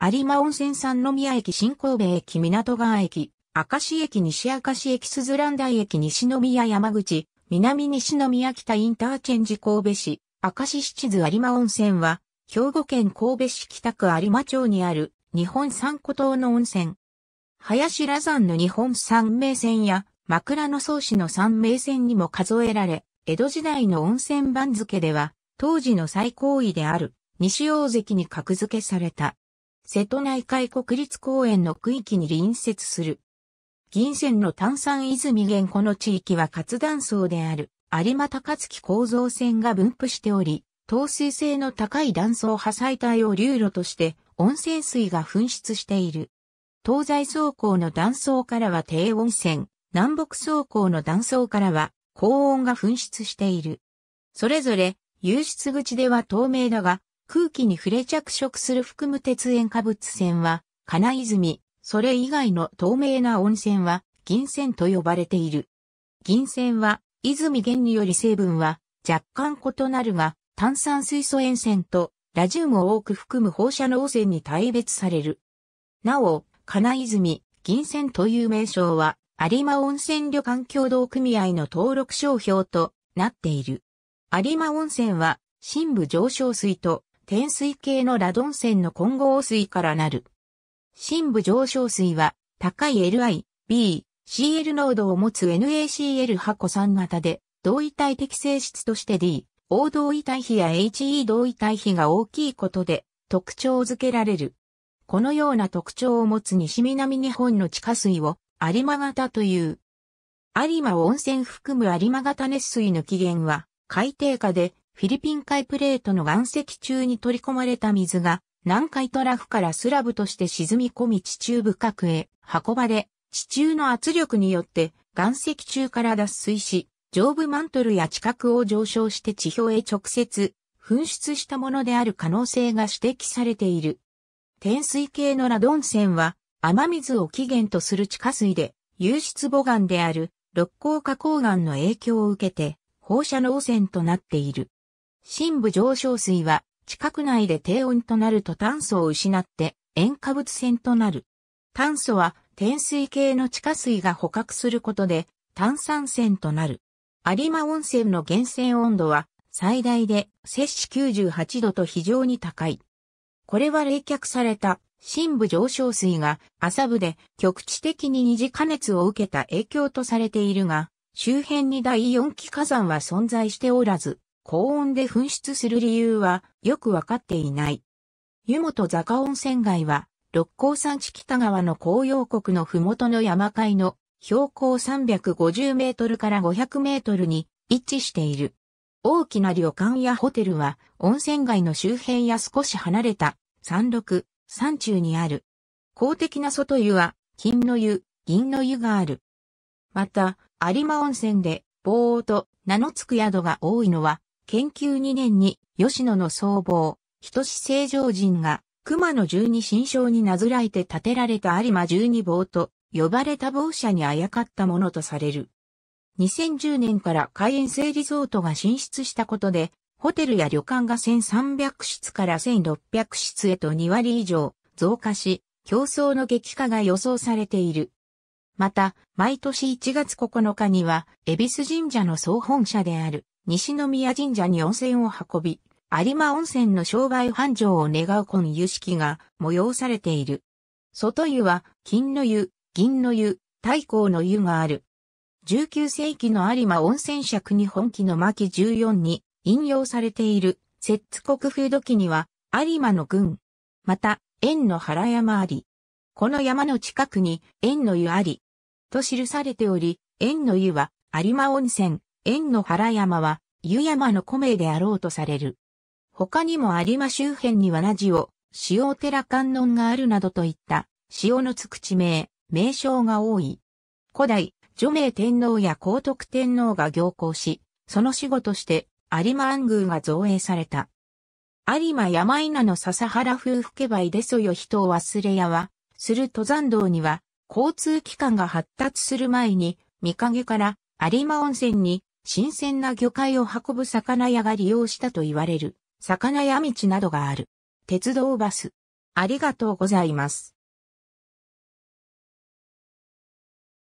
有馬温泉三宮駅新神戸駅港川駅、明石駅西明石駅鈴蘭台駅西宮山口、南西宮北インターチェンジ神戸市、明石七津有馬温泉は、兵庫県神戸市北区有馬町にある日本三古島の温泉。林羅山の日本三名泉や枕草子の三名泉にも数えられ、江戸時代の温泉番付では、当時の最高位である西大関に格付けされた。瀬戸内海国立公園の区域に隣接する。銀線の炭酸泉源この地域は活断層である有馬高槻構造線が分布しており、透水性の高い断層破砕帯を流路として温泉水が噴出している。東西走行の断層からは低温泉、南北走行の断層からは高温が噴出している。それぞれ、湧出口では透明だが、空気に触れ着色する含む鉄塩化物泉は、金泉、それ以外の透明な温泉は、銀泉と呼ばれている。銀泉は、泉源により成分は、若干異なるが、炭酸水素塩泉と、ラジウムを多く含む放射能泉に大別される。なお、金泉、銀泉という名称は、有馬温泉旅館協同組合の登録商標となっている。有馬温泉は、深部上昇水と天水系のラドン線の混合水からなる。深部上昇水は、高い LI、B、CL 濃度を持つ NaCl 箱3型で、同位体的性質として D、O 同位体比や HE 同位体比が大きいことで、特徴づけられる。このような特徴を持つ西南日本の地下水を有馬型という。有馬温泉含む有馬型熱水の起源は海底下でフィリピン海プレートの岩石中に取り込まれた水が、南海トラフからスラブとして沈み込み地中深くへ運ばれ、地中の圧力によって岩石中から脱水し、上部マントルや地殻を上昇して地表へ直接噴出したものである可能性が指摘されている。天水系のラドン船は雨水を起源とする地下水で、湧出母岩である六甲花崗岩の影響を受けて放射能染となっている。深部上昇水は地殻内で低温となると炭素を失って塩化物泉となる。炭素は天水系の地下水が捕獲することで炭酸泉となる。有馬温泉の源泉温度は最大で摂氏98度と非常に高い。これは冷却された深部上昇水が浅部で局地的に二次加熱を受けた影響とされているが、周辺に第四期火山は存在しておらず、高温で噴出する理由はよくわかっていない。湯本坂温泉街は、六甲山地北側の紅葉国の麓の山海の標高350メートルから500メートルに位置している。大きな旅館やホテルは温泉街の周辺や少し離れた山麓、山中にある。公的な外湯は金の湯、銀の湯がある。また、有馬温泉で、棒と名の付く宿が多いのは研究2年に吉野の僧帽、人志正常人が熊野十二神将になぞらえて建てられた有馬十二坊と呼ばれた坊舎にあやかったものとされる。2010年から海園生リゾートが進出したことで、ホテルや旅館が1300室から1600室へと2割以上増加し、競争の激化が予想されている。また、毎年1月9日には、恵比寿神社の総本社である、西宮神社に温泉を運び、有馬温泉の商売繁盛を願うの湯式が催されている。外湯は金の湯、銀の湯、太閤の湯がある。19世紀の有馬温泉尺に本記の巻14に引用されている、摂津国風土記には有馬の群。また、縁の原山あり。この山の近くに縁の湯あり。と記されており、縁の湯は有馬温泉、円の原山は、湯山の古名であろうとされる。他にも有馬周辺にはなじを、塩寺観音があるなどといった、塩のつく地名、名称が多い。古代、除名天皇や皇徳天皇が行幸し、その死後として、有馬安宮が造営された。有馬山稲の笹原風吹けばいでそよ人を忘れやは、する登山道には、交通機関が発達する前に、見影から有馬温泉に新鮮な魚介を運ぶ魚屋が利用したと言われる、魚屋道などがある。鉄道バス。ありがとうございます。